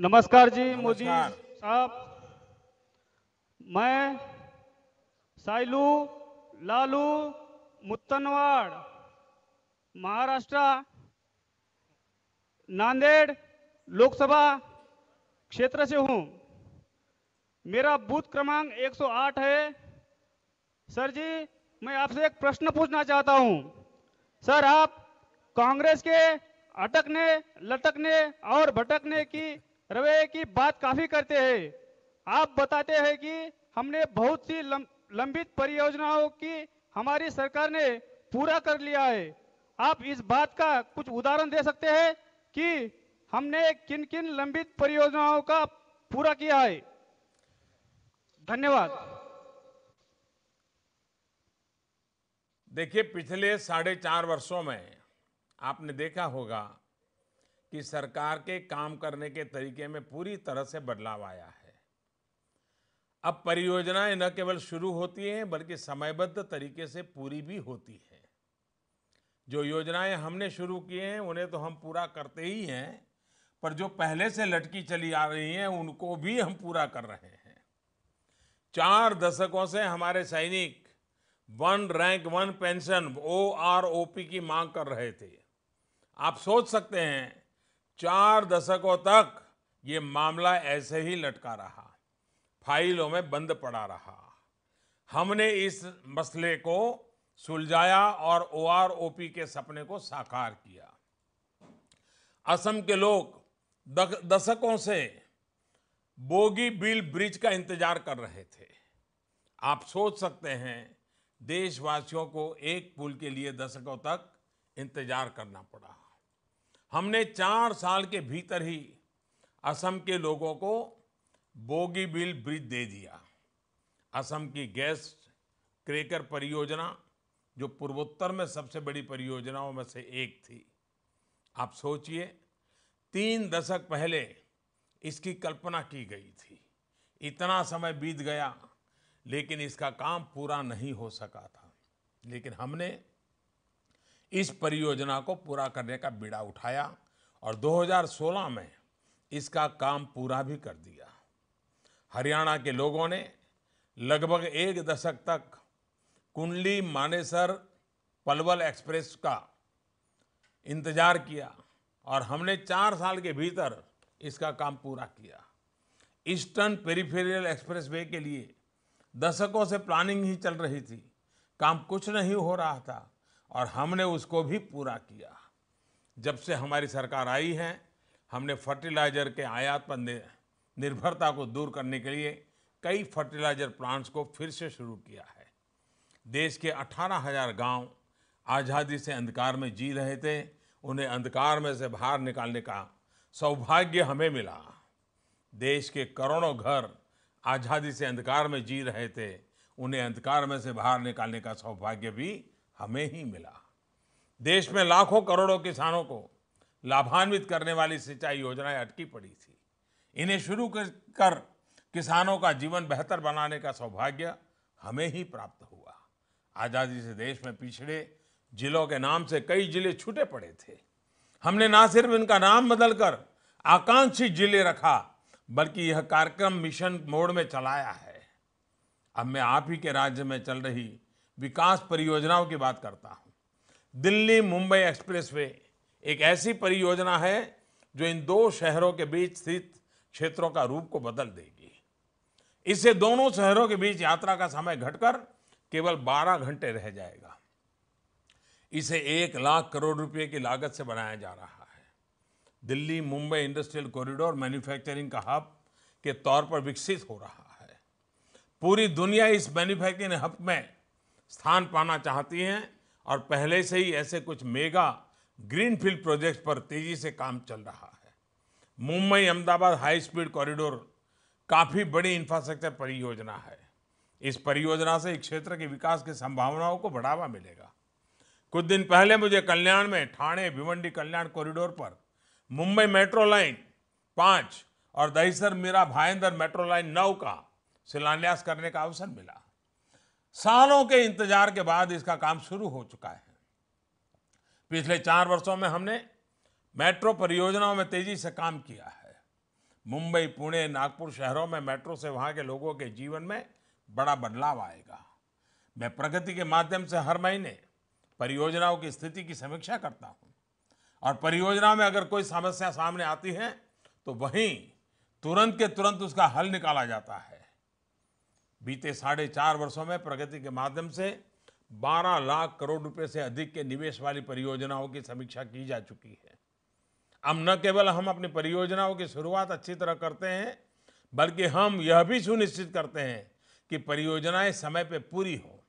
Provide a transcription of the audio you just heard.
नमस्कार जी मोदी साहब मैं साइलू लालू मुत्तनवाड़ महाराष्ट्र नांदेड़ लोकसभा क्षेत्र से हूँ मेरा बूथ क्रमांक 108 है सर जी मैं आपसे एक प्रश्न पूछना चाहता हूँ सर आप कांग्रेस के अटकने लटकने और भटकने की रवैये की बात काफी करते हैं आप बताते हैं कि हमने बहुत सी लं, लंबित परियोजनाओं की हमारी सरकार ने पूरा कर लिया है आप इस बात का कुछ उदाहरण दे सकते हैं कि हमने किन किन लंबित परियोजनाओं का पूरा किया है धन्यवाद देखिए पिछले साढ़े चार वर्षों में आपने देखा होगा कि सरकार के काम करने के तरीके में पूरी तरह से बदलाव आया है अब परियोजनाएं न केवल शुरू होती हैं बल्कि समयबद्ध तरीके से पूरी भी होती है जो योजनाएं हमने शुरू की हैं उन्हें तो हम पूरा करते ही हैं पर जो पहले से लटकी चली आ रही हैं उनको भी हम पूरा कर रहे हैं चार दशकों से हमारे सैनिक one rank one pension O R O P की मांग कर रहे थे आप सोच सकते हैं चार दशकों तक ये मामला ऐसे ही लटका रहा फाइलों में बंद पड़ा रहा हमने इस मसले को सुलझाया और ओआरओपी के सपने को साकार किया असम के लोग दशकों से बोगी बिल ब्रिज का इंतजार कर रहे थे आप सोच सकते हैं देशवासियों को एक पुल के लिए दशकों तक इंतजार करना पड़ा हमने चार साल के भीतर ही असम के लोगों को बोगी बिल ब्रिज दे दिया असम की गैस क्रेकर परियोजना जो पूर्वोत्तर में सबसे बड़ी परियोजनाओं में से एक थी आप सोचिए तीन दशक पहले इसकी कल्पना की गई थी इतना समय बीत गया लेकिन इसका काम पूरा नहीं हो सका था लेकिन हमने इस परियोजना को पूरा करने का बीड़ा उठाया और 2016 में इसका काम पूरा भी कर दिया हरियाणा के लोगों ने लगभग एक दशक तक कुंडली मानेसर पलवल एक्सप्रेस का इंतजार किया और हमने चार साल के भीतर इसका काम पूरा किया ईस्टर्न पेरिफेरियल एक्सप्रेसवे के लिए दशकों से प्लानिंग ही चल रही थी काम कुछ नहीं हो रहा था और हमने उसको भी पूरा किया जब से हमारी सरकार आई है हमने फर्टिलाइजर के आयात पर निर्भरता को दूर करने के लिए कई फर्टिलाइजर प्लांट्स को फिर से शुरू किया है देश के अठारह हजार गाँव आज़ादी से अंधकार में जी रहे थे उन्हें अंधकार में से बाहर निकालने का सौभाग्य हमें मिला देश के करोड़ों घर आज़ादी से अंधकार में जी रहे थे उन्हें अंधकार में से बाहर निकालने का सौभाग्य भी हमें ही मिला देश में लाखों करोड़ों किसानों को लाभान्वित करने वाली सिंचाई योजनाएं अटकी पड़ी थी इन्हें शुरू कर, कर किसानों का जीवन बेहतर बनाने का सौभाग्य हमें ही प्राप्त हुआ आज़ादी से देश में पिछड़े जिलों के नाम से कई जिले छूटे पड़े थे हमने ना सिर्फ इनका नाम बदलकर आकांक्षी जिले रखा बल्कि यह कार्यक्रम मिशन मोड में चलाया है अब मैं आप ही के राज्य में चल रही विकास परियोजनाओं की बात करता हूं दिल्ली मुंबई एक्सप्रेसवे एक ऐसी परियोजना है जो इन दो शहरों के बीच स्थित क्षेत्रों का रूप को बदल देगी इससे दोनों शहरों के बीच यात्रा का समय घटकर केवल 12 घंटे रह जाएगा इसे एक लाख करोड़ रुपए की लागत से बनाया जा रहा है Delhi Mumbai industrial corridor manufacturing का हब के तौर पर विकसित हो रहा है पूरी दुनिया इस मैन्युफैक्चरिंग हब में स्थान पाना चाहती हैं और पहले से ही ऐसे कुछ मेगा ग्रीनफील्ड प्रोजेक्ट्स पर तेजी से काम चल रहा है Mumbai Ahmedabad high speed corridor काफ़ी बड़ी इंफ्रास्ट्रक्चर परियोजना है इस परियोजना से इस क्षेत्र के विकास की संभावनाओं को बढ़ावा मिलेगा कुछ दिन पहले मुझे कल्याण में ठाणे भिवंडी कल्याण कॉरिडोर पर मुंबई मेट्रो लाइन पाँच और दहीसर मीरा भाईंदर मेट्रो लाइन नौ का शिलान्यास करने का अवसर मिला सालों के इंतजार के बाद इसका काम शुरू हो चुका है पिछले चार वर्षों में हमने मेट्रो परियोजनाओं में तेजी से काम किया है मुंबई पुणे नागपुर शहरों में मेट्रो से वहां के लोगों के जीवन में बड़ा बदलाव आएगा मैं प्रगति के माध्यम से हर महीने परियोजनाओं की स्थिति की समीक्षा करता हूँ और परियोजना में अगर कोई समस्या सामने आती है तो वहीं तुरंत के तुरंत उसका हल निकाला जाता है बीते साढ़े चार वर्षों में प्रगति के माध्यम से 12 लाख करोड़ रुपए से अधिक के निवेश वाली परियोजनाओं की समीक्षा की जा चुकी है अब न केवल हम अपनी परियोजनाओं की शुरुआत अच्छी तरह करते हैं बल्कि हम यह भी सुनिश्चित करते हैं कि परियोजनाएं समय पर पूरी हों